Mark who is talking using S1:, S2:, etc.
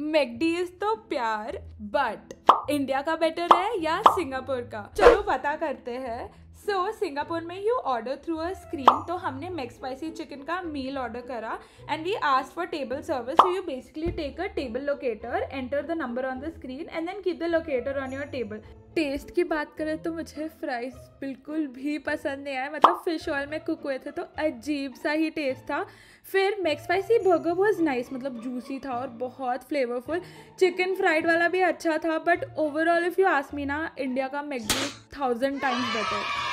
S1: McD is तो प्यार but India का बेटर है या सिंगापुर का चलो पता करते हैं सो so, सिंगापुर में you order through a screen तो हमने मैक स्पाइसी चिकन का मील ऑर्डर करा and we ask for table service so you basically take a table locator enter the number on the screen and then keep the locator on your table taste की बात करें तो मुझे fries बिल्कुल भी पसंद नहीं आया मतलब फ़िश ऑयल में कुक हुए थे तो अजीब सा ही टेस्ट था फिर स्पाइसी बर्गर वॉज नाइस मतलब जूसी था और बहुत फ्लेवरफुल चिकन फ्राइड वाला भी अच्छा था बट ओवरऑल इफ़ यू ना इंडिया का मैगजी थाउजेंड टाइम्स बेटर